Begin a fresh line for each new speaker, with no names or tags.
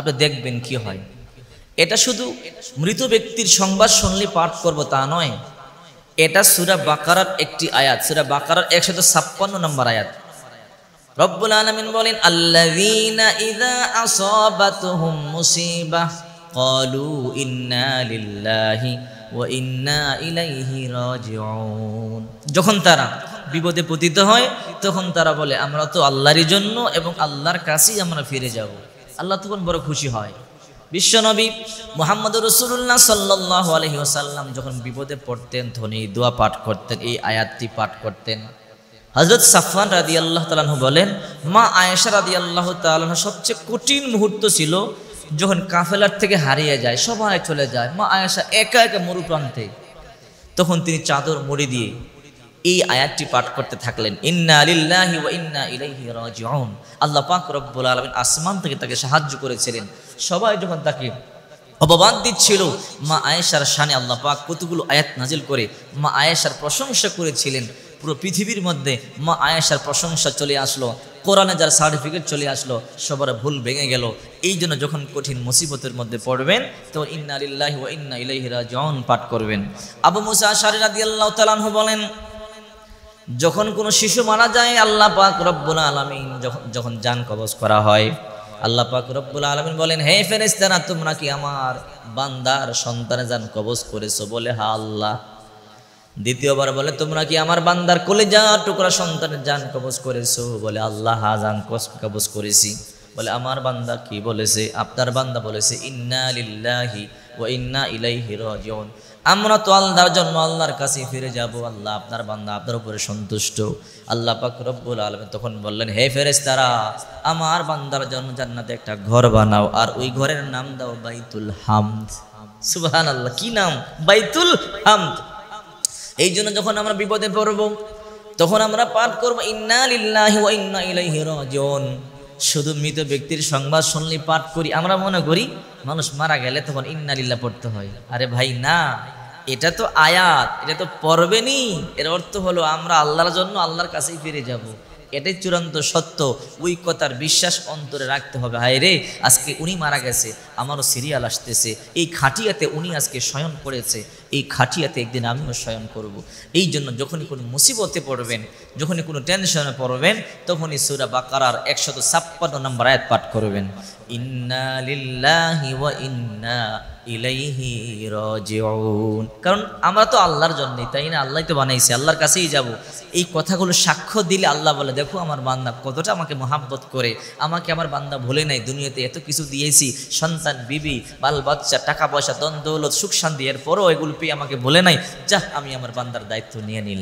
আপনি দেখবেন কি হয় এটা শুধু মৃত ব্যক্তির সংবাদ শুনলে পাঠ করব তা নয় এটা সুরা বাকারার একটি আয়াত সুরা বাকারার একশত ছাপ্পান্ন নম্বর আয়াত রব্বুল আলমিন বলেন আল্লাযীনা ইন্না লিল্লাহি ইন্না যখন তারা বিপদে পতিত হয় তখন তারা বলে আমরা তো আল্লাহরই জন্য এবং আল্লাহর কাছেই আমরা ফিরে যাব আল্লাহ তখন বড় খুশি হয় বিশ্বনবী মোহাম্মদ রসুল্লাহ সাল্লাহ আলহি আসাল্লাম যখন বিপদে পড়তেন ধনী দোয়া পাঠ করতেন এই আয়াতটি পাঠ করতেন হজরত সাফান রাদি আল্লাহ তালাহ বলেন মা আয়েশা রাদি আল্লাহ তালাহ সবচেয়ে কঠিন মুহূর্ত ছিল যখন কাফেলার থেকে হারিয়ে যায় সবাই চলে যায় মা আয়েশা একা একা মরু প্রান্তে তখন তিনি চাদর মুড়ি দিয়ে এই আয়াতটি পাঠ করতে থাকলেন ইন্না আলিল্লাহি ওয়া ইন্না ইলাইহি রাজিউন আল্লাহ পাক রব্বুল আলামিন আসমান থেকে তাকে সাহায্য করেছিলেন সবাই যখন তাকে অপবাদ দিচ্ছিল মা আয়েশার শানে আল্লাহ পাক কতগুলো আয়াত নাজিল করে মা আয়েশার প্রশংসা করেছিলেন পুরো পৃথিবীর মধ্যে মা আয়েশার প্রশংসা চলে আসলো কোরআনে যার সার্টিফিকেট চলে আসলো সবার ভুল ভেঙে গেল এই জন্য যখন কঠিন মুসিবতের মধ্যে পড়বেন তো ইন্না আলিল্লাহি ওয়া ইন্না ইলাইহি রাজিউন পাঠ করবেন আবু মুসা আশারি রাদিয়াল্লাহু তাআলা বলেন যখন কোনো শিশু মারা যায় আল্লাহ পাক রব্বুল আলমিন যখন যখন যান কবজ করা হয় আল্লাহ পাক রব্বুল আলমিন বলেন হে ফেরেস্তারা তোমরা কি আমার বান্দার সন্তানে যান কবজ করেছো বলে হা আল্লাহ দ্বিতীয়বার বলে তোমরা কি আমার বান্দার কোলে যা টুকরা সন্তানের যান কবজ করেছো বলে আল্লাহ হা যান কবজ করেছি বলে আমার বান্দা কি বলেছে আপনার বান্দা বলেছে ইন্না আলিল্লাহি ও ইন্না ইলাইহি রাজিউন আমরা তো আল্লাহর জন্য আল্লাহর কাছে ফিরে যাব আল্লাহ আপনার বান্দা আপনার উপরে সন্তুষ্ট আল্লাহ পাক রব্বুল আলম তখন বললেন হে ফেরেস তারা আমার বান্দার জন্য জান্নাতে একটা ঘর বানাও আর ওই ঘরের নাম দাও বাইতুল হামদ সুবাহান আল্লাহ কি নাম বাইতুল হামদ এই জন্য যখন আমরা বিপদে পড়ব তখন আমরা পাঠ করবো ইন্না ইন্না ইলাইহি রাজিউন শুধু মৃত ব্যক্তির সংবাদ শুনলে পাঠ করি আমরা মনে করি মানুষ মারা গেলে তখন ইন্নালিল্লা পড়তে হয় আরে ভাই না এটা তো আয়াত এটা তো নি এর অর্থ হলো আমরা আল্লাহর জন্য আল্লাহর কাছেই ফিরে যাব। এটাই চূড়ান্ত সত্য ওই কথার বিশ্বাস অন্তরে রাখতে হবে হায় রে আজকে উনি মারা গেছে আমারও সিরিয়াল আসতেছে এই খাটিয়াতে উনি আজকে শয়ন করেছে এই খাটিয়াতে একদিন আমিও শয়ন করব। এই জন্য যখনই কোনো মুসিবতে পড়বেন যখনই কোনো টেনশনে পড়বেন তখনই সুরা বাকারার একশত ছাপ্পান্ন নম্বর আয়াত পাঠ করবেন ইন্না কারণ আমরা তো আল্লাহর জন্যই তাই না আল্লাহই তো বানাইছে আল্লাহর কাছেই যাব এই কথাগুলো সাক্ষ্য দিলে আল্লাহ বলে দেখো আমার বান্দা কতটা আমাকে মহাব্বত করে আমাকে আমার বান্দা ভুলে নাই দুনিয়াতে এত কিছু দিয়েছি সন্তান বিবি বাল বাচ্চা টাকা পয়সা দ্বন্দ্ব সুখ শান্তি এরপরও এগুলো পেয়ে আমাকে বলে নাই যাহ আমি আমার বান্দার দায়িত্ব নিয়ে নিলাম